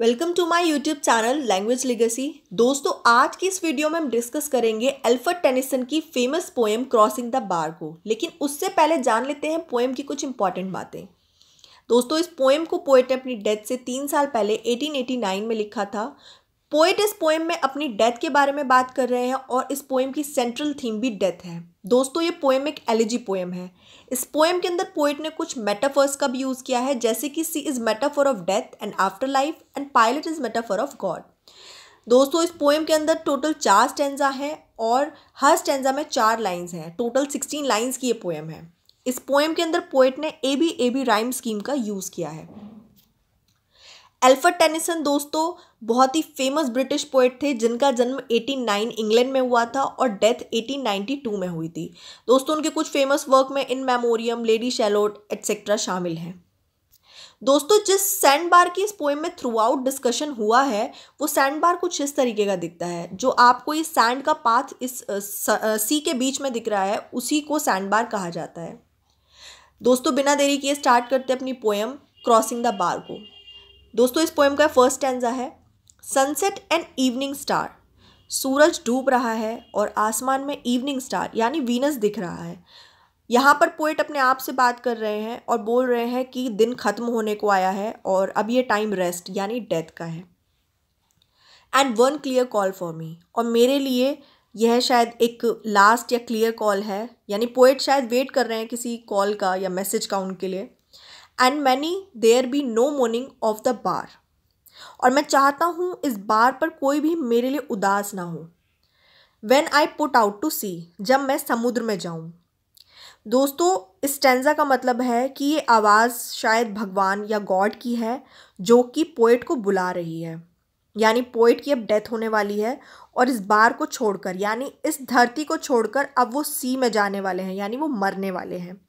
welcome to my YouTube channel Language Legacy दोस्तों आज की इस वीडियो में हम डिस्कस करेंगे एल्फर्ट टेनिसन की famous poem Crossing the Bar को लेकिन उससे पहले जान लेते हैं पोएम की कुछ इंपॉर्टेंट बातें दोस्तों इस पोएम को पोएट ने अपनी डेथ से तीन साल पहले 1889 में लिखा था पोइट इस पोएम में अपनी डेथ के बारे में बात कर रहे हैं और इस पोएम की सेंट्रल थीम भी डेथ है दोस्तों ये पोएम एक एलिजी पोएम है इस पोएम के अंदर पोइट ने कुछ मेटाफर्स का भी यूज़ किया है जैसे कि sea is metaphor of death and after life and pilot is metaphor of God दोस्तों इस पोएम के अंदर टोटल चार स्टेंजा हैं और हर स्टेंजा में चार लाइन्स हैं टोटल सिक्सटीन लाइन्स की ये पोएम है इस पोएम के अंदर पोइट ने A B A B rhyme scheme का यूज़ किया है एल्फर्ड टेनिसन दोस्तों बहुत ही फेमस ब्रिटिश पोइट थे जिनका जन्म 89 इंग्लैंड में हुआ था और डेथ 1892 में हुई थी दोस्तों उनके कुछ फेमस वर्क में In Memoriam Lady Shalott et cetera शामिल हैं दोस्तों जिस सैंड बार की इस पोएम में थ्रू आउट डिस्कशन हुआ है वो सैंड बार कुछ इस तरीके का दिखता है जो आपको इस सैंड का पाथ इस सी के बीच में दिख रहा है उसी को सैंड बार कहा जाता है दोस्तों बिना देरी किए स्टार्ट करते अपनी पोएम क्रॉसिंग द बार को दोस्तों इस पोएम का फर्स्ट स्टैंजा है सनसेट एंड इवनिंग स्टार सूरज डूब रहा है और आसमान में इवनिंग स्टार यानी वीनस दिख रहा है यहाँ पर पोइट अपने आप से बात कर रहे हैं और बोल रहे हैं कि दिन खत्म होने को आया है और अब ये टाइम रेस्ट यानी डेथ का है and one clear call for me और मेरे लिए यह शायद एक लास्ट या क्लियर कॉल है यानी पोइट शायद वेट कर रहे हैं किसी कॉल का या मैसेज का उनके लिए and may there be no moaning of the bar और मैं चाहता हूँ इस बार पर कोई भी मेरे लिए उदास ना हो when I put out to sea जब मैं समुद्र में जाऊँ दोस्तों इस टेंजा का मतलब है कि ये आवाज़ शायद भगवान या गॉड की है जो कि पोइट को बुला रही है यानी पोइट की अब डेथ होने वाली है और इस बार को छोड़कर यानी इस धरती को छोड़कर अब वो सी में जाने वाले हैं यानी वो मरने वाले हैं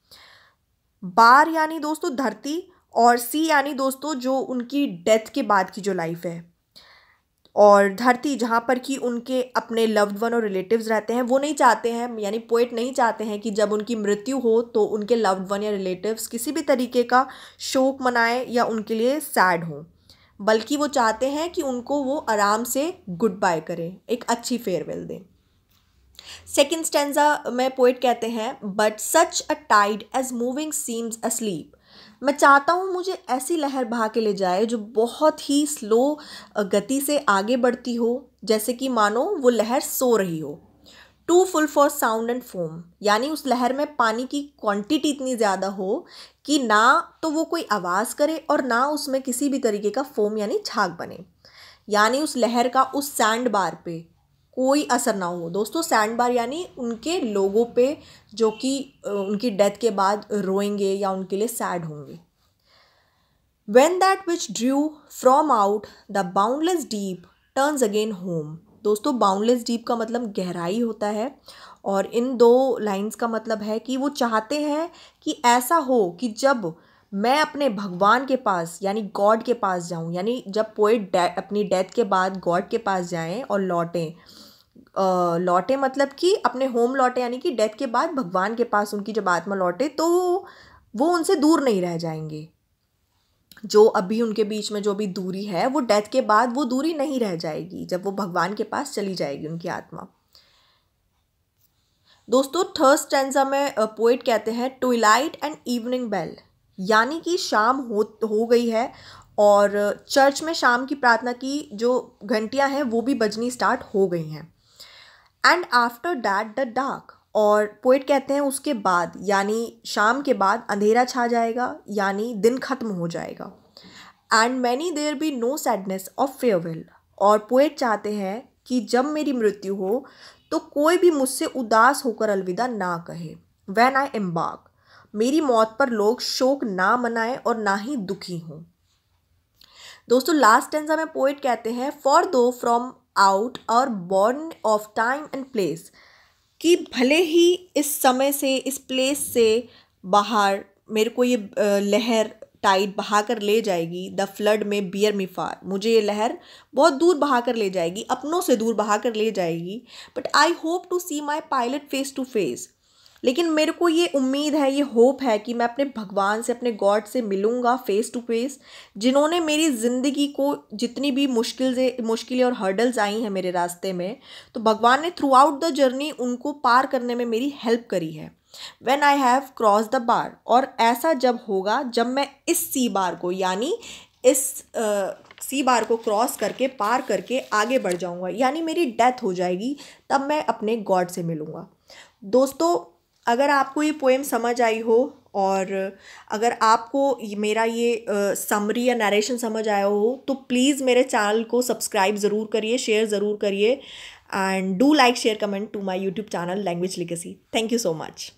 बार यानी दोस्तों धरती और सी यानी दोस्तों जो उनकी डेथ के बाद की जो लाइफ है और धरती जहाँ पर कि उनके अपने लव्ड वन और रिलेटिव्स रहते हैं वो नहीं चाहते हैं यानी पोइट नहीं चाहते हैं कि जब उनकी मृत्यु हो तो उनके लव्ड वन या रिलेटिव्स किसी भी तरीके का शोक मनाए या उनके लिए सैड हों बल्कि वो चाहते हैं कि उनको वो आराम से गुड बाय करें एक अच्छी फेयरवेल दें सेकेंड स्टेंजा में पोइट कहते हैं but such a tide as moving seems asleep मैं चाहता हूँ मुझे ऐसी लहर बहा के ले जाए जो बहुत ही स्लो गति से आगे बढ़ती हो जैसे कि मानो वो लहर सो रही हो too full for sound and foam यानी उस लहर में पानी की क्वांटिटी इतनी ज़्यादा हो कि ना तो वो कोई आवाज़ करे और ना उसमें किसी भी तरीके का फोम यानी छाग बने यानी उस लहर का उस सैंड बार पे कोई असर ना हो दोस्तों सैंड बार यानी उनके लोगों पे जो कि उनकी डेथ के बाद रोएंगे या उनके लिए सैड होंगे when that which drew from out the boundless deep turns again home दोस्तों बाउंडलेस डीप का मतलब गहराई होता है और इन दो लाइंस का मतलब है कि वो चाहते हैं कि ऐसा हो कि जब मैं अपने भगवान के पास यानी गॉड के पास जाऊँ यानी जब पोइट अपनी डेथ के बाद गॉड के पास जाएं और लौटें लौटे मतलब कि अपने होम लौटे यानी कि डेथ के बाद भगवान के पास उनकी जब आत्मा लौटे तो वो उनसे दूर नहीं रह जाएंगे जो अभी उनके बीच में जो भी दूरी है वो डेथ के बाद वो दूरी नहीं रह जाएगी जब वो भगवान के पास चली जाएगी उनकी आत्मा दोस्तों थर्स्ट टेंजा में पोइट कहते हैं ट्विलाइट एंड इवनिंग बेल यानी कि शाम हो हो गई है और चर्च में शाम की प्रार्थना की जो घंटियां हैं वो भी बजनी स्टार्ट हो गई हैं and after that the dark और पोइट कहते हैं उसके बाद यानी शाम के बाद अंधेरा छा जाएगा यानी दिन ख़त्म हो जाएगा and may there be no sadness of farewell और पोइट चाहते हैं कि जब मेरी मृत्यु हो तो कोई भी मुझसे उदास होकर अलविदा ना कहे वैन आई एम्बार्क मेरी मौत पर लोग शोक ना मनाएं और ना ही दुखी हों दोस्तों लास्ट टेंजा में पोइट कहते हैं for though from out our bourne of time and place कि भले ही इस समय से इस प्लेस से बाहर मेरे को ये लहर टाइट बहा कर ले जाएगी the flood may bear me far मुझे ये लहर बहुत दूर बहा कर ले जाएगी अपनों से दूर बहा कर ले जाएगी but I hope to see my pilot face to face लेकिन मेरे को ये उम्मीद है ये होप है कि मैं अपने भगवान से अपने गॉड से मिलूँगा फ़ेस टू फेस जिन्होंने मेरी ज़िंदगी को जितनी भी मुश्किल से मुश्किलें और हर्डल्स आई हैं मेरे रास्ते में तो भगवान ने थ्रू आउट द जर्नी उनको पार करने में मेरी हेल्प करी है when I have cross the bar और ऐसा जब होगा जब मैं इस सी बार को यानी इस सी बार को क्रॉस करके पार करके आगे बढ़ जाऊँगा यानी मेरी डेथ हो जाएगी तब मैं अपने गॉड से मिलूँगा दोस्तों अगर आपको ये पोएम समझ आई हो और अगर आपको मेरा ये समरी या नरेशन समझ आया हो तो प्लीज़ मेरे चैनल को सब्सक्राइब ज़रूर करिए शेयर ज़रूर करिए and do like share comment to my YouTube channel Language Legacy thank you so much